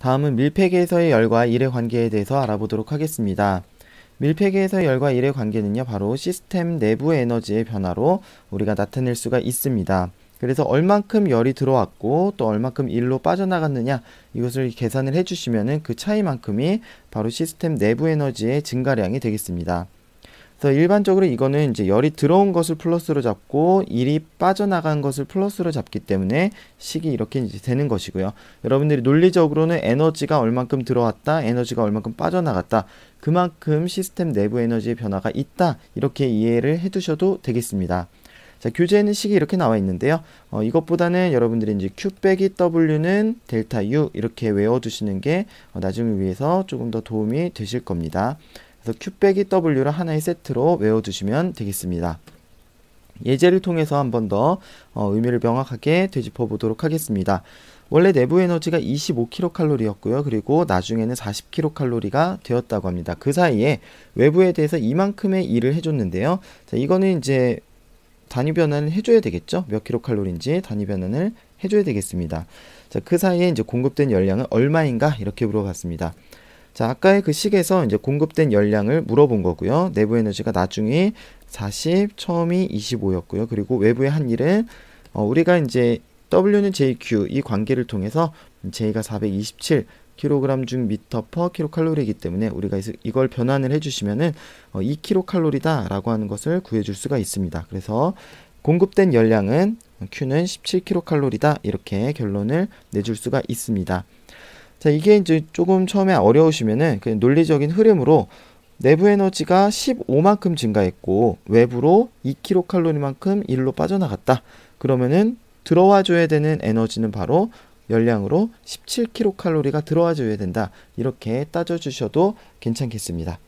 다음은 밀폐계에서의 열과 일의 관계에 대해서 알아보도록 하겠습니다. 밀폐계에서의 열과 일의 관계는요, 바로 시스템 내부 에너지의 변화로 우리가 나타낼 수가 있습니다. 그래서 얼만큼 열이 들어왔고 또 얼만큼 일로 빠져나갔느냐 이것을 계산을 해주시면 그 차이만큼이 바로 시스템 내부 에너지의 증가량이 되겠습니다. 그래서 일반적으로 이거는 이제 열이 들어온 것을 플러스로 잡고 일이 빠져나간 것을 플러스로 잡기 때문에 식이 이렇게 이제 되는 것이고요. 여러분들이 논리적으로는 에너지가 얼만큼 들어왔다, 에너지가 얼만큼 빠져나갔다, 그만큼 시스템 내부 에너지의 변화가 있다 이렇게 이해를 해두셔도 되겠습니다. 자, 교재에는 식이 이렇게 나와 있는데요. 어, 이것보다는 여러분들이 이제 Q 빼기 W는 델타 U 이렇게 외워두시는 게 어, 나중을 위해서 조금 더 도움이 되실 겁니다. 그래서 Q 빼기 W를 하나의 세트로 외워두시면 되겠습니다. 예제를 통해서 한 번더 어, 의미를 명확하게 되짚어 보도록 하겠습니다. 원래 내부 에너지가 25kcal였고요. 그리고 나중에는 40kcal가 되었다고 합니다. 그 사이에 외부에 대해서 이만큼의 일을 해줬는데요. 자, 이거는 이제 단위 변환을 해줘야 되겠죠. 몇킬로칼로인지 단위 변환을 해줘야 되겠습니다. 자, 그 사이에 이제 공급된 열량은 얼마인가 이렇게 물어봤습니다. 자, 아까의 그 식에서 이제 공급된 열량을 물어본 거고요. 내부 에너지가 나중에 40, 처음이 25였고요. 그리고 외부의 한 일은 어, 우리가 이제 W는 JQ 이 관계를 통해서 J가 427 kg 중 미터 퍼 킬로칼로리이기 때문에 우리가 이걸 변환을 해주시면은 어, 2 킬로칼로리다라고 하는 것을 구해줄 수가 있습니다. 그래서 공급된 열량은 Q는 17 킬로칼로리다 이렇게 결론을 내줄 수가 있습니다. 자, 이게 이제 조금 처음에 어려우시면은 그냥 논리적인 흐름으로 내부 에너지가 15만큼 증가했고 외부로 2kcal만큼 일로 빠져나갔다. 그러면은 들어와 줘야 되는 에너지는 바로 열량으로 17kcal가 들어와 줘야 된다. 이렇게 따져 주셔도 괜찮겠습니다.